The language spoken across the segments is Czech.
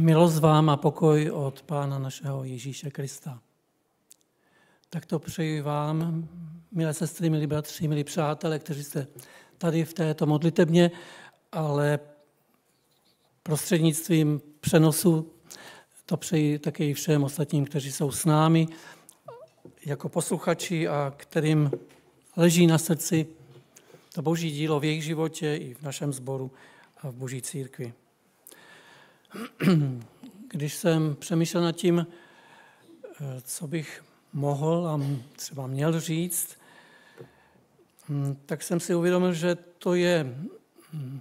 Milost vám a pokoj od Pána našeho Ježíše Krista. Tak to přeji vám, milé sestry, milí bratři, milí přátelé, kteří jste tady v této modlitebně, ale prostřednictvím přenosu to přeji také i všem ostatním, kteří jsou s námi jako posluchači a kterým leží na srdci to boží dílo v jejich životě i v našem sboru a v boží církvi. Když jsem přemýšlel nad tím, eh, co bych mohl a třeba měl říct, hm, tak jsem si uvědomil, že to je hm,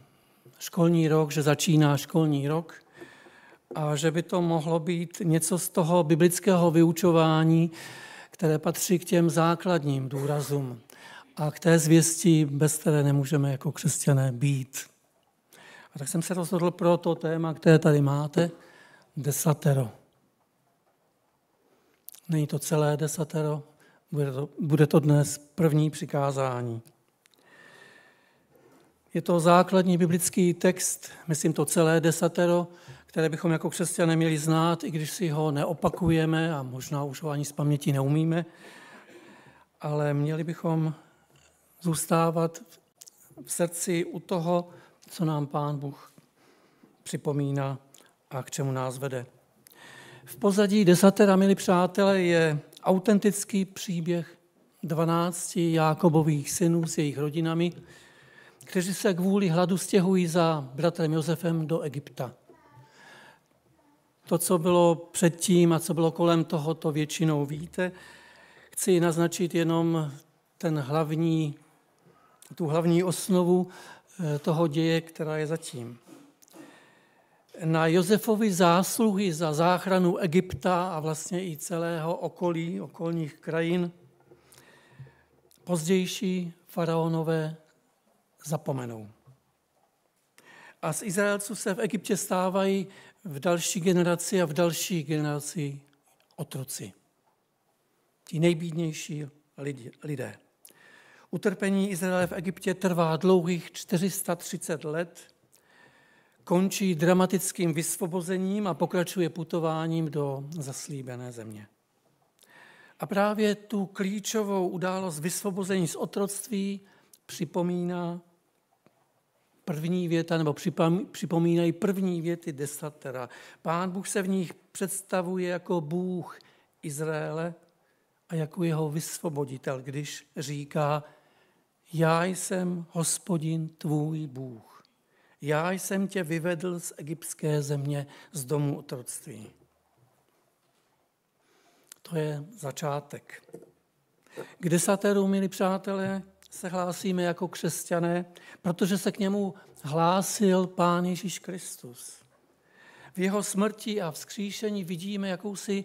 školní rok, že začíná školní rok a že by to mohlo být něco z toho biblického vyučování, které patří k těm základním důrazům a k té zvěstí, bez které nemůžeme jako křesťané být. A tak jsem se rozhodl pro to téma, které tady máte, desatero. Není to celé desatero, bude to, bude to dnes první přikázání. Je to základní biblický text, myslím to celé desatero, které bychom jako křesťané měli znát, i když si ho neopakujeme a možná už ho ani z paměti neumíme, ale měli bychom zůstávat v srdci u toho, co nám Pán Bůh připomíná a k čemu nás vede. V pozadí desatera, milí přátelé, je autentický příběh 12 Jákobových synů s jejich rodinami, kteří se kvůli hladu stěhují za bratrem Josefem do Egypta. To, co bylo předtím a co bylo kolem toho, to většinou víte. Chci naznačit jenom ten hlavní, tu hlavní osnovu, Eh, toho děje, která je zatím. Na Josefovi zásluhy za záchranu Egypta a vlastně i celého okolí, okolních krajin, pozdější faraonové zapomenou. A z Izraelců se v Egyptě stávají v další generaci a v další generaci otroci. Ti nejbídnější lidi, lidé. Utrpení Izraele v Egyptě trvá dlouhých 430 let, končí dramatickým vysvobozením a pokračuje putováním do zaslíbené země. A právě tu klíčovou událost vysvobození z otroctví připomíná první věta, nebo připomínají první věty desatera. Pán Bůh se v nich představuje jako Bůh Izraele a jako jeho vysvoboditel, když říká, já jsem hospodin tvůj Bůh. Já jsem tě vyvedl z egyptské země, z domu otroctví. To je začátek. K desateru, milí přátelé, se hlásíme jako křesťané, protože se k němu hlásil Pán Ježíš Kristus. V jeho smrti a vzkříšení vidíme jakousi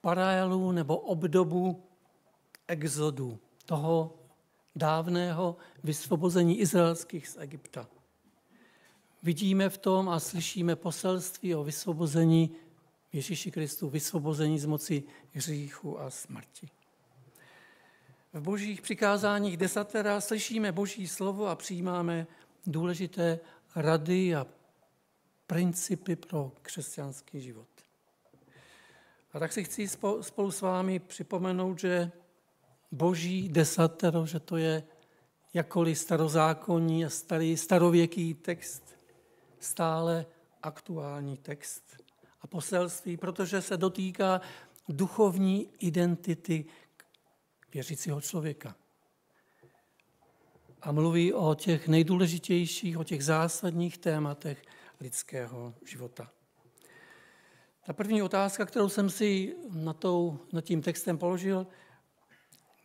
paralelu nebo obdobu exodu, toho dávného vysvobození izraelských z Egypta. Vidíme v tom a slyšíme poselství o vysvobození Ježíši Kristu, vysvobození z moci hříchu a smrti. V božích přikázáních desatera slyšíme boží slovo a přijímáme důležité rady a principy pro křesťanský život. A tak si chci spolu s vámi připomenout, že boží desatero, no, že to je jakoli starozákonní a starý, starověký text, stále aktuální text a poselství, protože se dotýká duchovní identity věřícího člověka. A mluví o těch nejdůležitějších, o těch zásadních tématech lidského života. Ta první otázka, kterou jsem si na tou, nad tím textem položil,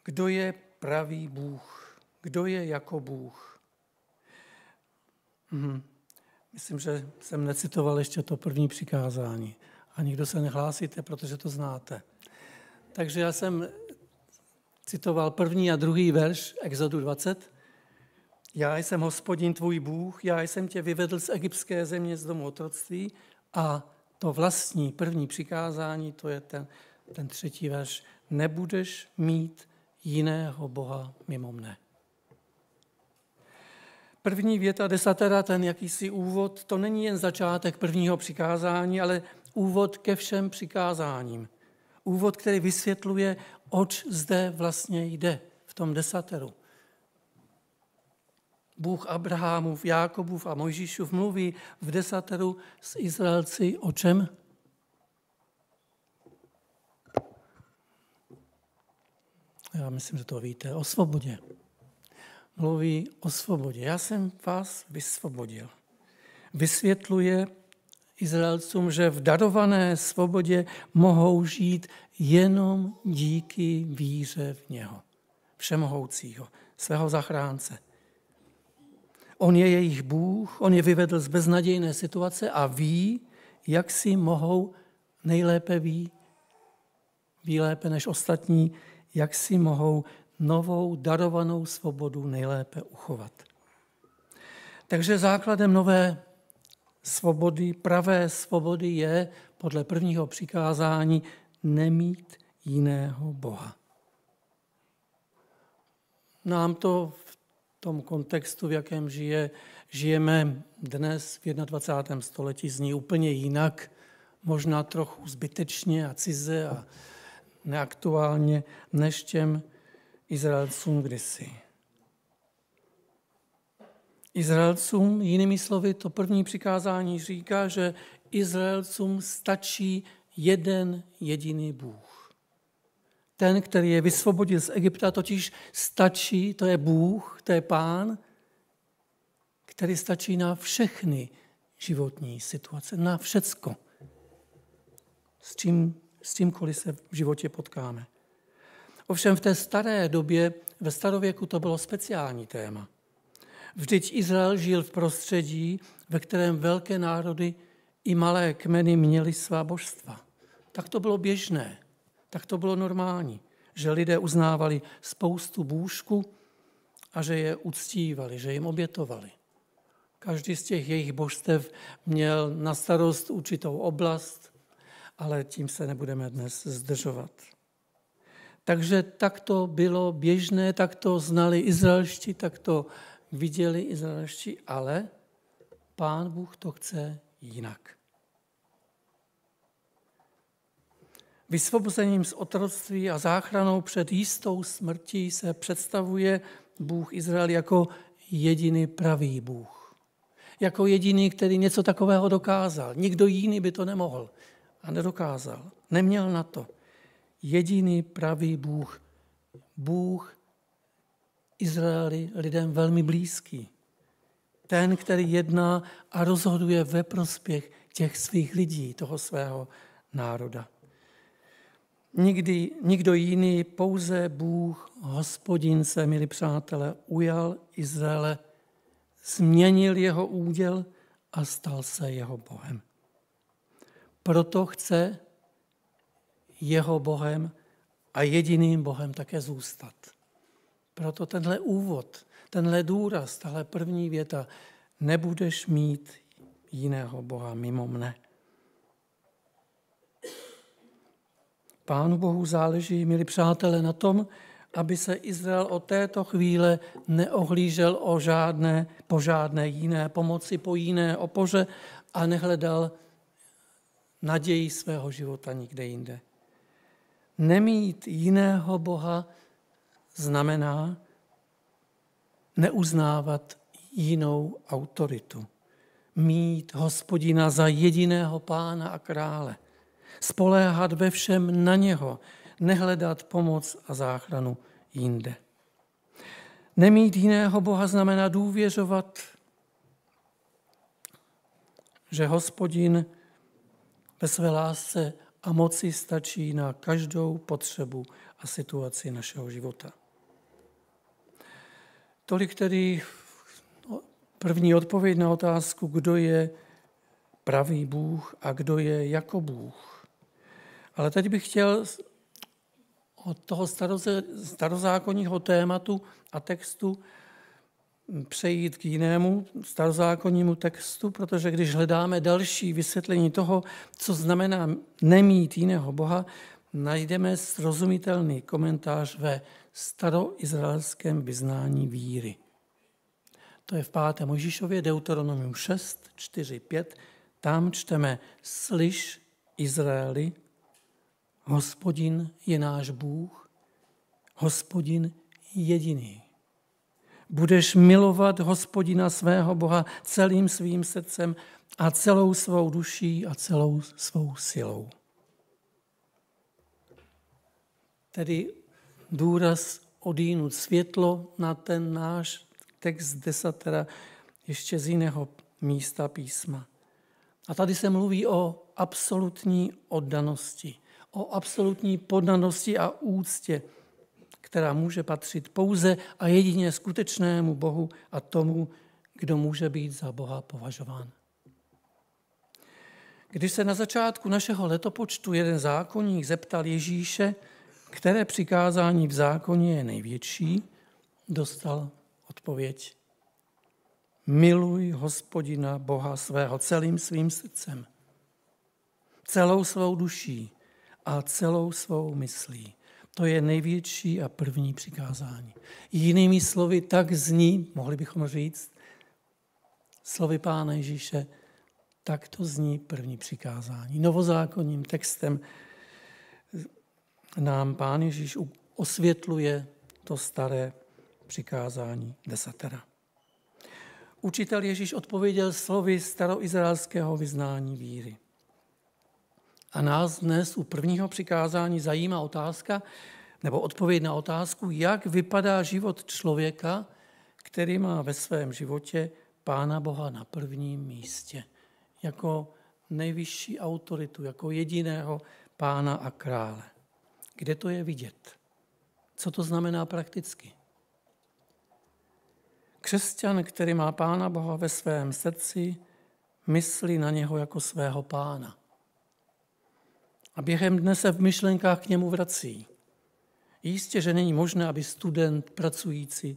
kdo je pravý Bůh, kdo je jako Bůh. Mhm. Myslím, že jsem necitoval ještě to první přikázání. A nikdo se nehlásíte, protože to znáte. Takže já jsem citoval první a druhý verš Exodu 20. Já jsem hospodin tvůj Bůh, já jsem tě vyvedl z egyptské země z domu otroctví a to vlastní první přikázání, to je ten, ten třetí verš, nebudeš mít jiného Boha mimo mne. První věta desatera, ten jakýsi úvod, to není jen začátek prvního přikázání, ale úvod ke všem přikázáním. Úvod, který vysvětluje, oč zde vlastně jde v tom desateru. Bůh Abrahamův, Jákobův a Mojžíšův mluví v desateru s Izraelci o čem? já myslím, že to víte, o svobodě. Mluví o svobodě. Já jsem vás vysvobodil. Vysvětluje Izraelcům, že v darované svobodě mohou žít jenom díky víře v něho, všemohoucího, svého zachránce. On je jejich Bůh, on je vyvedl z beznadějné situace a ví, jak si mohou nejlépe ví, ví lépe než ostatní, jak si mohou novou darovanou svobodu nejlépe uchovat. Takže základem nové svobody, pravé svobody je podle prvního přikázání nemít jiného Boha. Nám to v tom kontextu, v jakém žije, žijeme dnes v 21. století, zní úplně jinak, možná trochu zbytečně a cize a, neaktuálně než těm Izraelcům kdysi. Izraelcům, jinými slovy, to první přikázání říká, že Izraelcům stačí jeden jediný Bůh. Ten, který je vysvobodil z Egypta, totiž stačí, to je Bůh, to je Pán, který stačí na všechny životní situace, na všecko. S čím s čímkoliv se v životě potkáme. Ovšem v té staré době, ve starověku to bylo speciální téma. Vždyť Izrael žil v prostředí, ve kterém velké národy i malé kmeny měly svá božstva. Tak to bylo běžné, tak to bylo normální, že lidé uznávali spoustu bůžku a že je uctívali, že jim obětovali. Každý z těch jejich božstev měl na starost určitou oblast, ale tím se nebudeme dnes zdržovat. Takže tak to bylo běžné, tak to znali Izraelští, tak to viděli Izraelští, ale pán Bůh to chce jinak. Vysvobozením z otroctví a záchranou před jistou smrtí se představuje Bůh Izrael jako jediný pravý Bůh. Jako jediný, který něco takového dokázal. Nikdo jiný by to nemohl a nedokázal. Neměl na to. Jediný pravý Bůh, Bůh Izraeli lidem velmi blízký. Ten, který jedná a rozhoduje ve prospěch těch svých lidí, toho svého národa. Nikdy, nikdo jiný, pouze Bůh, hospodin se, milí přátelé, ujal Izraele, změnil jeho úděl a stal se jeho Bohem. Proto chce jeho Bohem a jediným Bohem také zůstat. Proto tenhle úvod, tenhle důraz, tahle první věta, nebudeš mít jiného Boha mimo mne. Pánu Bohu záleží, milí přátelé, na tom, aby se Izrael od této chvíle neohlížel o žádné, po žádné jiné pomoci, po jiné opoře a nehledal naději svého života nikde jinde. Nemít jiného Boha znamená neuznávat jinou autoritu. Mít hospodina za jediného pána a krále. Spoléhat ve všem na něho. Nehledat pomoc a záchranu jinde. Nemít jiného Boha znamená důvěřovat, že hospodin ve své lásce a moci stačí na každou potřebu a situaci našeho života. Tolik tedy no, první odpověď na otázku, kdo je pravý Bůh a kdo je jako Bůh. Ale teď bych chtěl od toho starozákonního tématu a textu přejít k jinému starozákonnímu textu, protože když hledáme další vysvětlení toho, co znamená nemít jiného Boha, najdeme srozumitelný komentář ve staroizraelském vyznání víry. To je v 5. Mojžíšově, Deuteronomium 6, 4, 5. Tam čteme, slyš Izraeli, hospodin je náš Bůh, hospodin jediný budeš milovat hospodina svého Boha celým svým srdcem a celou svou duší a celou svou silou. Tedy důraz odínut světlo na ten náš text desatera ještě z jiného místa písma. A tady se mluví o absolutní oddanosti, o absolutní poddanosti a úctě která může patřit pouze a jedině skutečnému Bohu a tomu, kdo může být za Boha považován. Když se na začátku našeho letopočtu jeden zákonník zeptal Ježíše, které přikázání v zákoně je největší, dostal odpověď. Miluj hospodina Boha svého celým svým srdcem, celou svou duší a celou svou myslí. To je největší a první přikázání. Jinými slovy, tak zní, mohli bychom říct, slovy Pána Ježíše, tak to zní první přikázání. Novozákonním textem nám Pán Ježíš osvětluje to staré přikázání desatera. Učitel Ježíš odpověděl slovy staroizraelského vyznání víry. A nás dnes u prvního přikázání zajímá otázka, nebo odpověď na otázku, jak vypadá život člověka, který má ve svém životě Pána Boha na prvním místě, jako nejvyšší autoritu, jako jediného Pána a krále. Kde to je vidět? Co to znamená prakticky? Křesťan, který má Pána Boha ve svém srdci, myslí na něho jako svého pána a během dne se v myšlenkách k němu vrací. Jistě, že není možné, aby student, pracující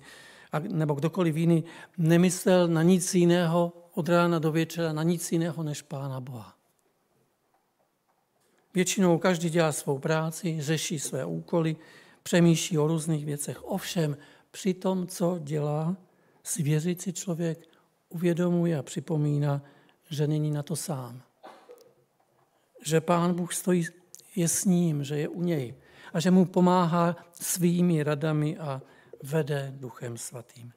nebo kdokoliv jiný nemyslel na nic jiného od rána do večera, na nic jiného než Pána Boha. Většinou každý dělá svou práci, řeší své úkoly, přemýšlí o různých věcech. Ovšem, při tom, co dělá, svěřící člověk uvědomuje a připomíná, že není na to sám že Pán Bůh stojí, je s ním, že je u něj a že mu pomáhá svými radami a vede Duchem Svatým.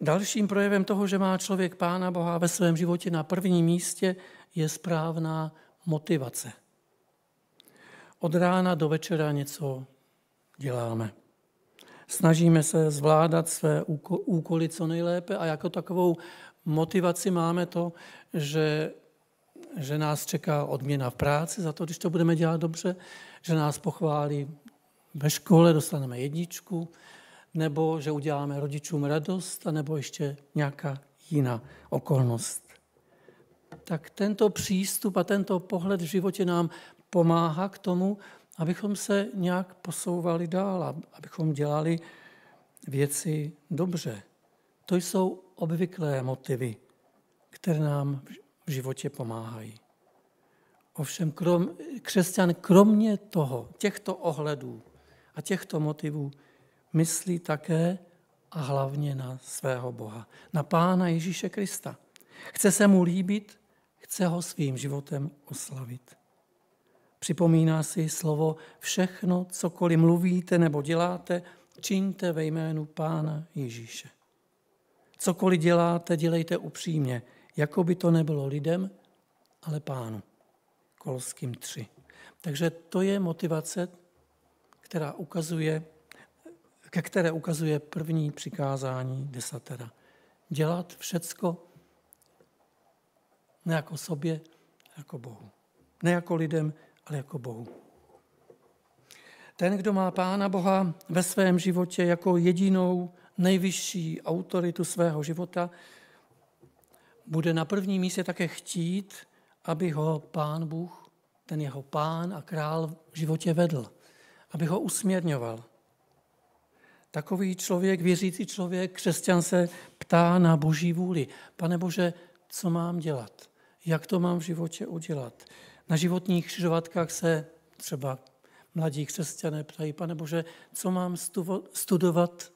Dalším projevem toho, že má člověk Pána Boha ve svém životě na prvním místě, je správná motivace. Od rána do večera něco děláme. Snažíme se zvládat své úkoly co nejlépe a jako takovou motivaci máme to, že že nás čeká odměna v práci za to, když to budeme dělat dobře, že nás pochválí ve škole, dostaneme jedničku, nebo že uděláme rodičům radost, nebo ještě nějaká jiná okolnost. Tak tento přístup a tento pohled v životě nám pomáhá k tomu, abychom se nějak posouvali dál, abychom dělali věci dobře. To jsou obvyklé motivy, které nám v životě pomáhají. Ovšem krom, křesťan kromě toho, těchto ohledů a těchto motivů myslí také a hlavně na svého Boha, na Pána Ježíše Krista. Chce se mu líbit, chce ho svým životem oslavit. Připomíná si slovo všechno, cokoliv mluvíte nebo děláte, čiňte ve jménu Pána Ježíše. Cokoliv děláte, dělejte upřímně – jako by to nebylo lidem, ale pánu. Kolským 3. Takže to je motivace, která ukazuje, ke které ukazuje první přikázání desatera. Dělat všecko ne jako sobě, jako Bohu. Ne jako lidem, ale jako Bohu. Ten, kdo má Pána Boha ve svém životě jako jedinou nejvyšší autoritu svého života, bude na první místě také chtít, aby ho pán Bůh, ten jeho pán a král v životě vedl, aby ho usměrňoval. Takový člověk, věřící člověk, křesťan se ptá na boží vůli. Pane Bože, co mám dělat? Jak to mám v životě udělat? Na životních křižovatkách se třeba mladí křesťané ptají, pane Bože, co mám studovat,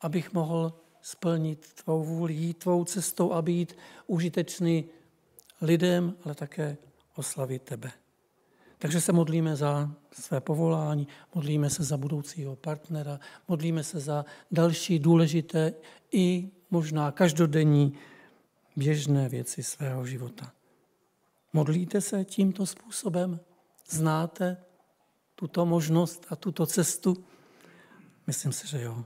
abych mohl splnit tvou vůli, jít tvou cestou a být užitečný lidem, ale také oslavit tebe. Takže se modlíme za své povolání, modlíme se za budoucího partnera, modlíme se za další důležité i možná každodenní běžné věci svého života. Modlíte se tímto způsobem? Znáte tuto možnost a tuto cestu? Myslím si, že jo.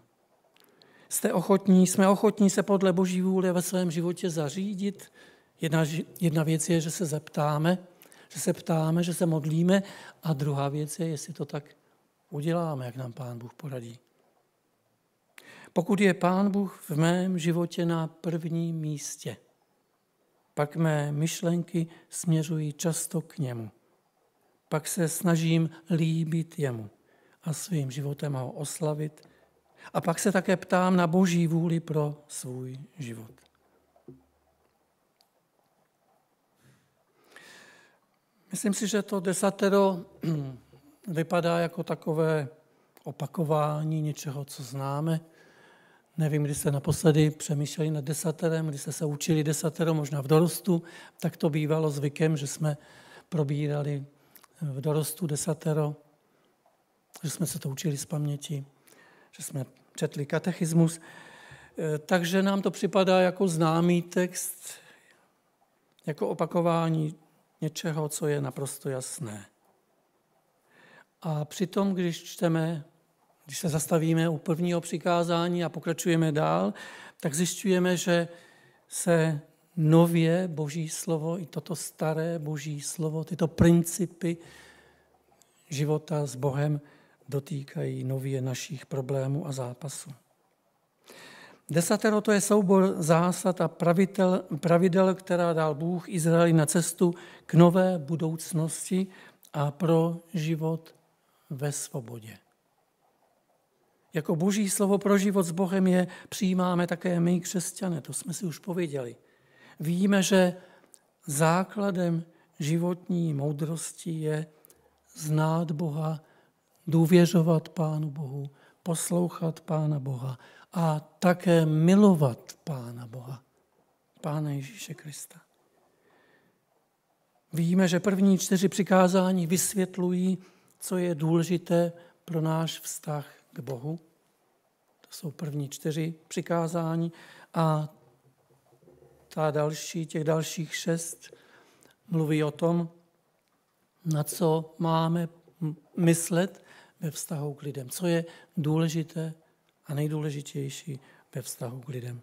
Jste ochotní, jsme ochotní se podle boží vůle ve svém životě zařídit? Jedna, jedna věc je, že se zeptáme, že se ptáme, že se modlíme a druhá věc je, jestli to tak uděláme, jak nám Pán Bůh poradí. Pokud je Pán Bůh v mém životě na prvním místě, pak mé myšlenky směřují často k němu. Pak se snažím líbit jemu a svým životem ho oslavit a pak se také ptám na boží vůli pro svůj život. Myslím si, že to desatero vypadá jako takové opakování něčeho, co známe. Nevím, kdy jste naposledy přemýšleli nad desaterem, kdy jste se učili desatero, možná v dorostu, tak to bývalo zvykem, že jsme probírali v dorostu desatero, že jsme se to učili z paměti, že jsme četli katechismus, e, takže nám to připadá jako známý text, jako opakování něčeho, co je naprosto jasné. A přitom, když čteme, když se zastavíme u prvního přikázání a pokračujeme dál, tak zjišťujeme, že se nově boží slovo, i toto staré boží slovo, tyto principy života s Bohem dotýkají nově našich problémů a zápasů. Desatero to je soubor zásad a pravidel, pravidel, která dal Bůh Izraeli na cestu k nové budoucnosti a pro život ve svobodě. Jako boží slovo pro život s Bohem je přijímáme také my, křesťané, to jsme si už pověděli. Víme, že základem životní moudrosti je znát Boha důvěřovat Pánu Bohu, poslouchat Pána Boha a také milovat Pána Boha, Pána Ježíše Krista. Víme, že první čtyři přikázání vysvětlují, co je důležité pro náš vztah k Bohu. To jsou první čtyři přikázání a ta další, těch dalších šest mluví o tom, na co máme myslet ve vztahu k lidem, co je důležité a nejdůležitější ve vztahu k lidem.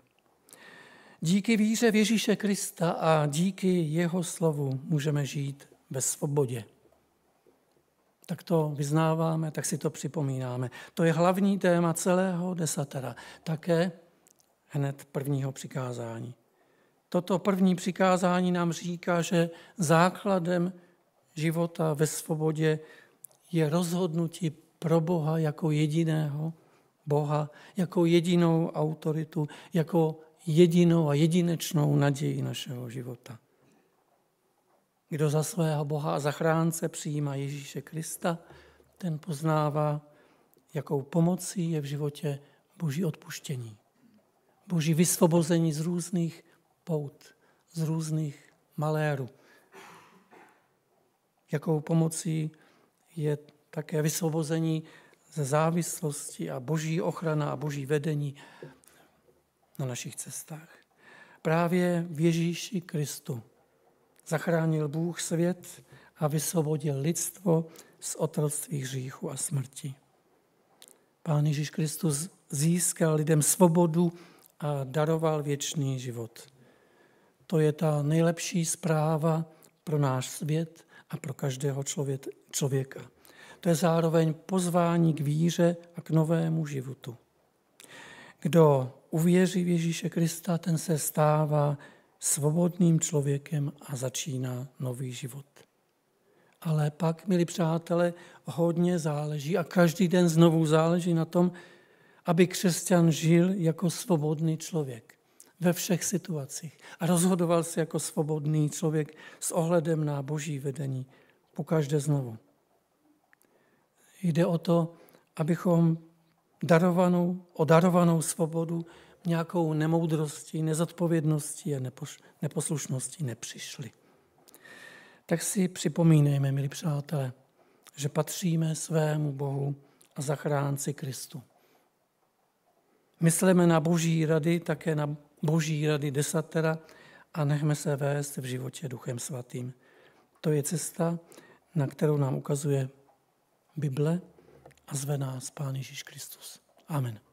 Díky víře v Ježíše Krista a díky jeho slovu můžeme žít ve svobodě. Tak to vyznáváme, tak si to připomínáme. To je hlavní téma celého desatera, také hned prvního přikázání. Toto první přikázání nám říká, že základem života ve svobodě je rozhodnutí pro Boha jako jediného Boha, jako jedinou autoritu, jako jedinou a jedinečnou naději našeho života. Kdo za svého Boha a zachránce přijímá Ježíše Krista, ten poznává, jakou pomocí je v životě boží odpuštění, boží vysvobození z různých pout, z různých malérů. Jakou pomocí je také vysvobození ze závislosti a boží ochrana a boží vedení na našich cestách. Právě v Ježíši Kristu zachránil Bůh svět a vysvobodil lidstvo z otroctví hříchu a smrti. Pán Ježíš Kristus získal lidem svobodu a daroval věčný život. To je ta nejlepší zpráva pro náš svět a pro každého člověka to je zároveň pozvání k víře a k novému životu. Kdo uvěří v Ježíše Krista, ten se stává svobodným člověkem a začíná nový život. Ale pak, milí přátelé, hodně záleží a každý den znovu záleží na tom, aby křesťan žil jako svobodný člověk ve všech situacích a rozhodoval se jako svobodný člověk s ohledem na boží vedení, po každé znovu. Jde o to, abychom darovanou, odarovanou svobodu nějakou nemoudrostí, nezodpovědností a neposlušností nepřišli. Tak si připomínejme, milí přátelé, že patříme svému Bohu a zachránci Kristu. Mysleme na boží rady, také na boží rady desatera a nechme se vést v životě duchem svatým. To je cesta, na kterou nám ukazuje Bible a zve nás Pán Ježíš Kristus. Amen.